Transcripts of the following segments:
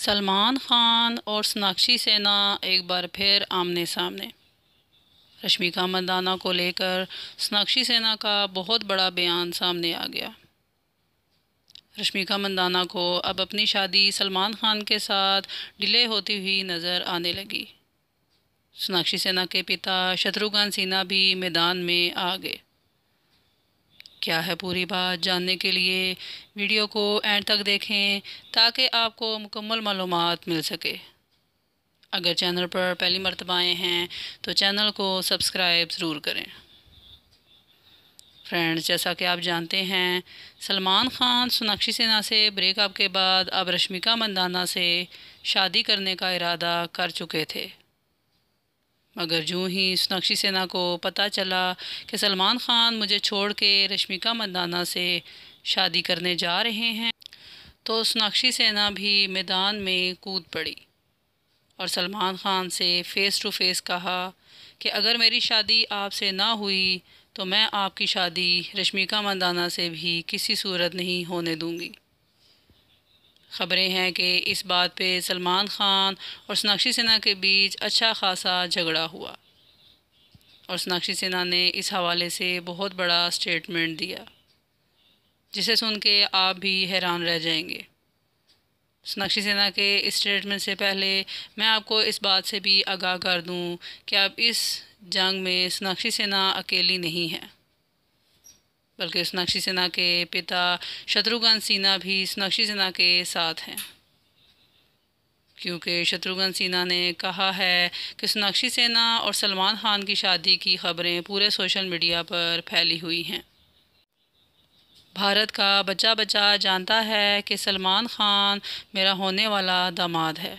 सलमान ख़ान और सोनाक्षी सेना एक बार फिर आमने सामने रश्मिका मंदाना को लेकर सोनाक्षी सेना का बहुत बड़ा बयान सामने आ गया रश्मिका मंदाना को अब अपनी शादी सलमान खान के साथ डिले होती हुई नज़र आने लगी सोनाक्षी सेना के पिता शत्रुघ्न सिन्हा भी मैदान में आ गए क्या है पूरी बात जानने के लिए वीडियो को एंड तक देखें ताकि आपको मुकम्मल मालूम मिल सके अगर चैनल पर पहली मरतबा आए हैं तो चैनल को सब्सक्राइब ज़रूर करें फ्रेंड्स जैसा कि आप जानते हैं सलमान ख़ान सोनाक्षी सिन्हा से ब्रेकअप के बाद अब रश्मिका मंदाना से शादी करने का इरादा कर चुके थे मगर जो ही सोनाक्षी सेना को पता चला कि सलमान ख़ान मुझे छोड़ के रश्मिका मंदाना से शादी करने जा रहे हैं तो सोनाक्षी सेना भी मैदान में कूद पड़ी और सलमान ख़ान से फ़ेस टू फ़ेस कहा कि अगर मेरी शादी आपसे ना हुई तो मैं आपकी शादी रश्मिका मंदाना से भी किसी सूरत नहीं होने दूंगी खबरें हैं कि इस बात पे सलमान खान और सोनाक्षी सिन्हा के बीच अच्छा खासा झगड़ा हुआ और सोनाक्षी सिन्हा ने इस हवाले से बहुत बड़ा स्टेटमेंट दिया जिसे सुन के आप भी हैरान रह जाएंगे सोनाक्षी सिन्हा के इस स्टेटमेंट से पहले मैं आपको इस बात से भी आगाह कर दूं कि अब इस जंग में सोनाक्षी सिन्हा अकेली नहीं है बल्कि सोनाक्षी सिन्हा के पिता शत्रुघ्न सिन्हा भी सोनाक्षी सिन्हा के साथ हैं क्योंकि शत्रुघ्न सिन्हा ने कहा है कि सोनाक्षी सिन्हा और सलमान खान की शादी की खबरें पूरे सोशल मीडिया पर फैली हुई हैं भारत का बच्चा बच्चा जानता है कि सलमान खान मेरा होने वाला दामाद है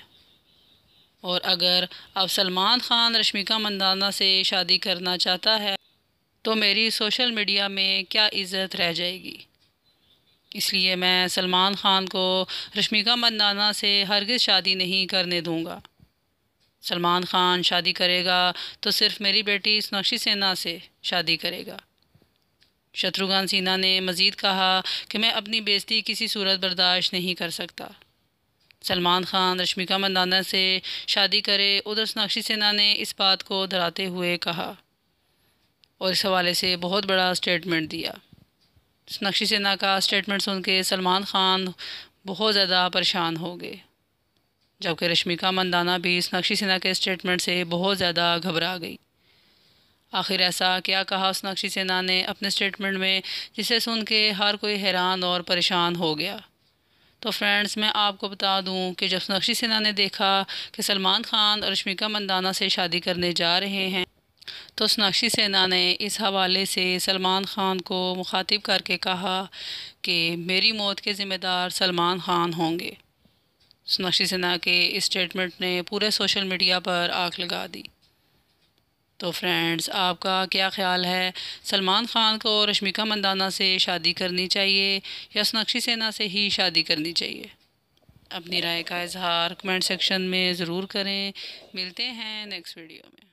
और अगर अब सलमान खान रश्मिका मंदाना से शादी करना चाहता है तो मेरी सोशल मीडिया में क्या इज़्ज़त रह जाएगी इसलिए मैं सलमान ख़ान को रश्मिका मंदाना से हरगिज़ शादी नहीं करने दूँगा सलमान ख़ान शादी करेगा तो सिर्फ मेरी बेटी सोनाक्षी सिन्हा से शादी करेगा शत्रुघ्न सिन्हा ने मज़ीद कहा कि मैं अपनी बेजती किसी सूरत बर्दाश्त नहीं कर सकता सलमान खान रश्मिका मंदाना से शादी करे उधर सोनाक्षी सिन्हा ने इस बात को दोहराते हुए कहा और इस हवाले से बहुत बड़ा स्टेटमेंट दिया नक्शी सेना का स्टेटमेंट सुन के सलमान ख़ान बहुत ज़्यादा परेशान हो गए जबकि रश्मिका मंदाना भी नक्शी सेना के स्टेटमेंट से बहुत ज़्यादा घबरा गई आखिर ऐसा क्या कहा उस नक्शी सेना ने अपने स्टेटमेंट में जिसे सुन के हर कोई हैरान और परेशान हो गया तो फ्रेंड्स मैं आपको बता दूं कि जब नक्शी सेना ने देखा कि सलमान ख़ान और रश्मिका मंदाना से शादी करने जा रहे हैं तो सोनाक्षी सेना ने इस हवाले से सलमान ख़ान को मुखातिब करके कहा कि मेरी मौत के ज़िम्मेदार सलमान ख़ान होंगे सोनाक्षी सेना के इस स्टेटमेंट ने पूरे सोशल मीडिया पर आग लगा दी तो फ्रेंड्स आपका क्या ख्याल है सलमान ख़ान को रश्मिका मंदाना से शादी करनी चाहिए या सोनाक्षी सेना से ही शादी करनी चाहिए अपनी राय का इजहार कमेंट सेक्शन में ज़रूर करें मिलते हैं नेक्स्ट वीडियो में